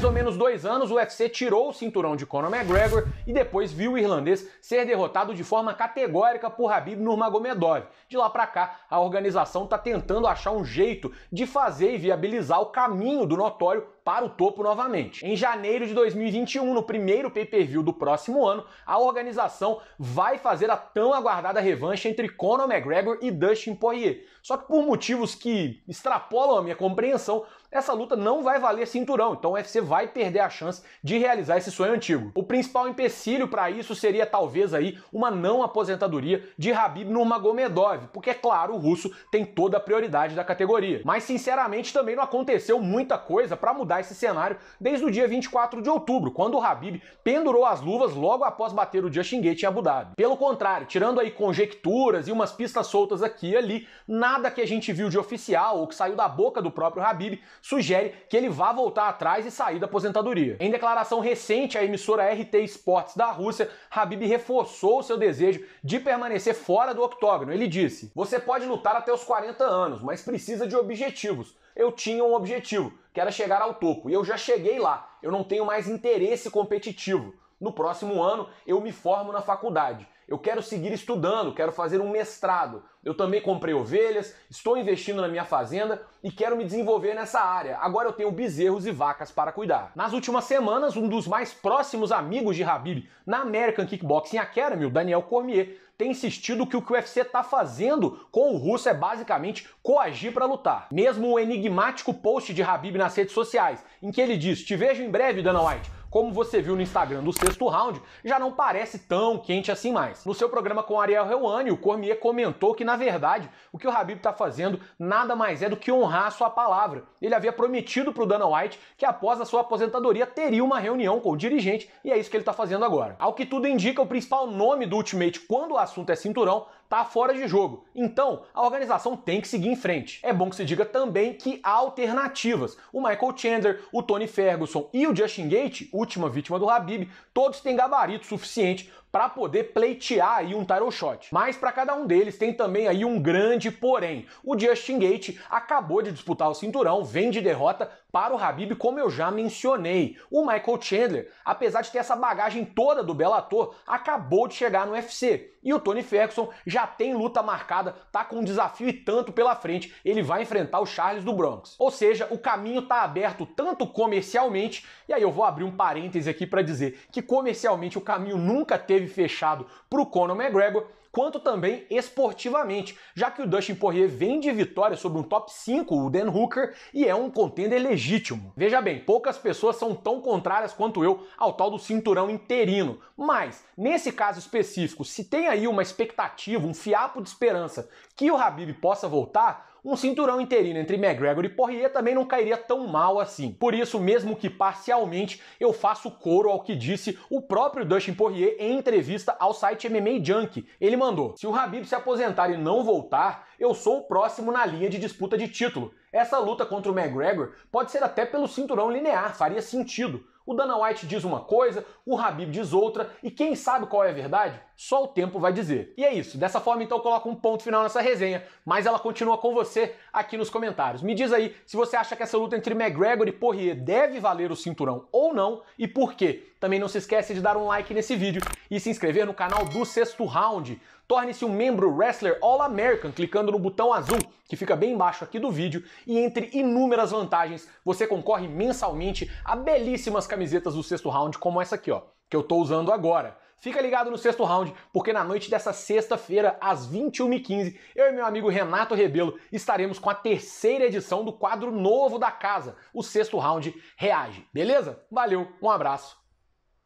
mais ou menos dois anos, o UFC tirou o cinturão de Conor McGregor e depois viu o irlandês ser derrotado de forma categórica por Habib Nurmagomedov. De lá para cá, a organização está tentando achar um jeito de fazer e viabilizar o caminho do notório para o topo novamente. Em janeiro de 2021, no primeiro pay-per-view do próximo ano, a organização vai fazer a tão aguardada revanche entre Conor McGregor e Dustin Poirier. Só que por motivos que extrapolam a minha compreensão, essa luta não vai valer cinturão, então o UFC vai perder a chance de realizar esse sonho antigo. O principal empecilho para isso seria talvez aí uma não aposentadoria de Habib Nurmagomedov, porque é claro, o russo tem toda a prioridade da categoria. Mas sinceramente também não aconteceu muita coisa para mudar mudar esse cenário desde o dia 24 de outubro, quando o Habib pendurou as luvas logo após bater o Justin Gate em Abu Dhabi. Pelo contrário, tirando aí conjecturas e umas pistas soltas aqui e ali, nada que a gente viu de oficial ou que saiu da boca do próprio Habib sugere que ele vá voltar atrás e sair da aposentadoria. Em declaração recente à emissora RT Sports da Rússia, Habib reforçou seu desejo de permanecer fora do octógono. Ele disse: "Você pode lutar até os 40 anos, mas precisa de objetivos eu tinha um objetivo, que era chegar ao topo. E eu já cheguei lá. Eu não tenho mais interesse competitivo. No próximo ano eu me formo na faculdade. Eu quero seguir estudando, quero fazer um mestrado. Eu também comprei ovelhas, estou investindo na minha fazenda e quero me desenvolver nessa área. Agora eu tenho bezerros e vacas para cuidar. Nas últimas semanas, um dos mais próximos amigos de Habib na American Kickboxing Academy, o Daniel Cormier, tem insistido que o que o UFC está fazendo com o russo é basicamente coagir para lutar. Mesmo o enigmático post de Habib nas redes sociais, em que ele diz: "Te vejo em breve, Dana White" como você viu no Instagram do sexto round, já não parece tão quente assim mais. No seu programa com Ariel Helwani, o Cormier comentou que, na verdade, o que o Habib está fazendo nada mais é do que honrar a sua palavra. Ele havia prometido para o Dana White que após a sua aposentadoria teria uma reunião com o dirigente e é isso que ele está fazendo agora. Ao que tudo indica, o principal nome do Ultimate quando o assunto é cinturão tá fora de jogo. Então, a organização tem que seguir em frente. É bom que se diga também que há alternativas. O Michael Chandler, o Tony Ferguson e o Justin Gate, última vítima do Habib, todos têm gabarito suficiente para poder pleitear aí um title shot. Mas para cada um deles tem também aí um grande porém. O Justin Gate acabou de disputar o cinturão, vem de derrota para o Habib, como eu já mencionei. O Michael Chandler, apesar de ter essa bagagem toda do Bellator, acabou de chegar no UFC. E o Tony Ferguson já tem luta marcada, tá com um desafio e tanto pela frente, ele vai enfrentar o Charles do Bronx. Ou seja, o caminho tá aberto tanto comercialmente, e aí eu vou abrir um parêntese aqui para dizer que comercialmente o caminho nunca teve esteve fechado para o Conor McGregor, quanto também esportivamente, já que o Dustin Poirier vem de vitória sobre um top 5, o Dan Hooker, e é um contender legítimo. Veja bem, poucas pessoas são tão contrárias quanto eu ao tal do cinturão interino, mas nesse caso específico, se tem aí uma expectativa, um fiapo de esperança que o Habib possa voltar, um cinturão interino entre McGregor e Poirier também não cairia tão mal assim. Por isso, mesmo que parcialmente, eu faço coro ao que disse o próprio Dustin Poirier em entrevista ao site MMA Junk. Ele mandou: "Se o Habib se aposentar e não voltar, eu sou o próximo na linha de disputa de título. Essa luta contra o McGregor pode ser até pelo cinturão linear, faria sentido. O Dana White diz uma coisa, o Habib diz outra, e quem sabe qual é a verdade? Só o tempo vai dizer. E é isso. Dessa forma, então, eu coloco um ponto final nessa resenha, mas ela continua com você aqui nos comentários. Me diz aí se você acha que essa luta entre McGregor e Poirier deve valer o cinturão ou não, e por quê. Também não se esquece de dar um like nesse vídeo e se inscrever no canal do Sexto Round. Torne-se um membro Wrestler All-American clicando no botão azul, que fica bem embaixo aqui do vídeo, e entre inúmeras vantagens, você concorre mensalmente a belíssimas camisetas do sexto round, como essa aqui, ó, que eu tô usando agora. Fica ligado no sexto round, porque na noite dessa sexta-feira, às 21h15, eu e meu amigo Renato Rebelo estaremos com a terceira edição do quadro novo da casa, o sexto round Reage. Beleza? Valeu, um abraço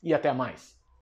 e até mais.